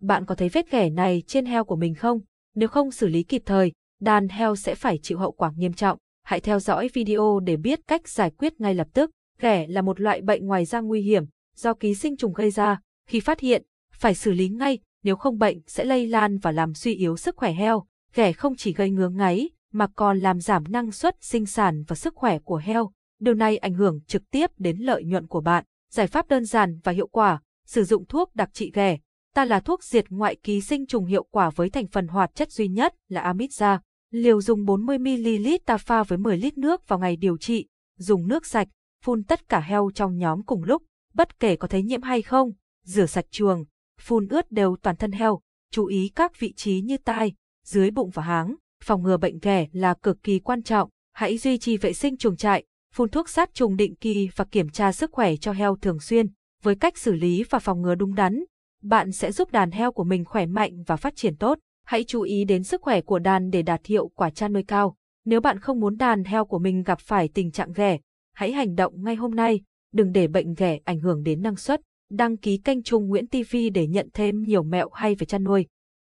bạn có thấy vết ghẻ này trên heo của mình không? Nếu không xử lý kịp thời, đàn heo sẽ phải chịu hậu quả nghiêm trọng. Hãy theo dõi video để biết cách giải quyết ngay lập tức. Ghẻ là một loại bệnh ngoài da nguy hiểm, do ký sinh trùng gây ra. Khi phát hiện, phải xử lý ngay, nếu không bệnh sẽ lây lan và làm suy yếu sức khỏe heo. Ghẻ không chỉ gây ngứa ngáy, mà còn làm giảm năng suất sinh sản và sức khỏe của heo. Điều này ảnh hưởng trực tiếp đến lợi nhuận của bạn. Giải pháp đơn giản và hiệu quả, sử dụng thuốc đặc trị ghẻ, ta là thuốc diệt ngoại ký sinh trùng hiệu quả với thành phần hoạt chất duy nhất là amidza. Liều dùng 40ml ta pha với 10 lít nước vào ngày điều trị, dùng nước sạch, phun tất cả heo trong nhóm cùng lúc, bất kể có thấy nhiễm hay không, rửa sạch chuồng, phun ướt đều toàn thân heo, chú ý các vị trí như tai, dưới bụng và háng, phòng ngừa bệnh ghẻ là cực kỳ quan trọng, hãy duy trì vệ sinh chuồng trại, phun thuốc sát trùng định kỳ và kiểm tra sức khỏe cho heo thường xuyên, với cách xử lý và phòng ngừa đúng đắn, bạn sẽ giúp đàn heo của mình khỏe mạnh và phát triển tốt. Hãy chú ý đến sức khỏe của đàn để đạt hiệu quả chăn nuôi cao. Nếu bạn không muốn đàn heo của mình gặp phải tình trạng ghẻ, hãy hành động ngay hôm nay, đừng để bệnh ghẻ ảnh hưởng đến năng suất. Đăng ký kênh Trung Nguyễn TV để nhận thêm nhiều mẹo hay về chăn nuôi.